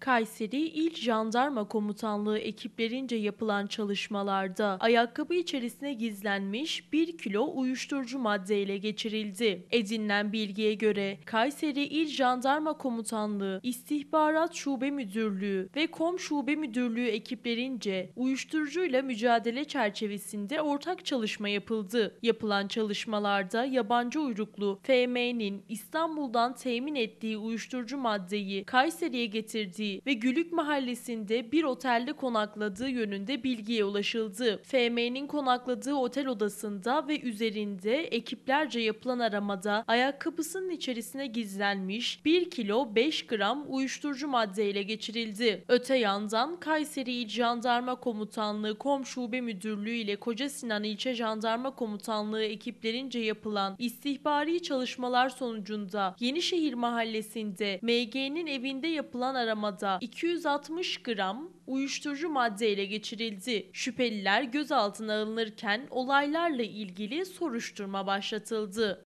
Kayseri İl Jandarma Komutanlığı ekiplerince yapılan çalışmalarda ayakkabı içerisine gizlenmiş 1 kilo uyuşturucu madde ele geçirildi. Edinilen bilgiye göre Kayseri İl Jandarma Komutanlığı İstihbarat Şube Müdürlüğü ve Kom Şube Müdürlüğü ekiplerince uyuşturucuyla mücadele çerçevesinde ortak çalışma yapıldı. Yapılan çalışmalarda yabancı uyruklu FM'nin İstanbul'dan temin ettiği uyuşturucu maddeyi Kayseri'ye getirdiği ettiği ve Gülük Mahallesi'nde bir otelde konakladığı yönünde bilgiye ulaşıldı. FM'nin konakladığı otel odasında ve üzerinde ekiplerce yapılan aramada ayakkabısının içerisine gizlenmiş 1 kilo 5 gram uyuşturucu madde ele geçirildi. Öte yandan Kayseri İl Jandarma Komutanlığı Kom Şube Müdürlüğü ile Koca Sinan İlçe Jandarma Komutanlığı ekiplerince yapılan istihbari çalışmalar sonucunda Yenişehir Mahallesi'nde MG'nin evinde yapılan aramada Şırnak'ta 260 gram uyuşturucu madde ele geçirildi. Şüpheliler gözaltına alınırken olaylarla ilgili soruşturma başlatıldı.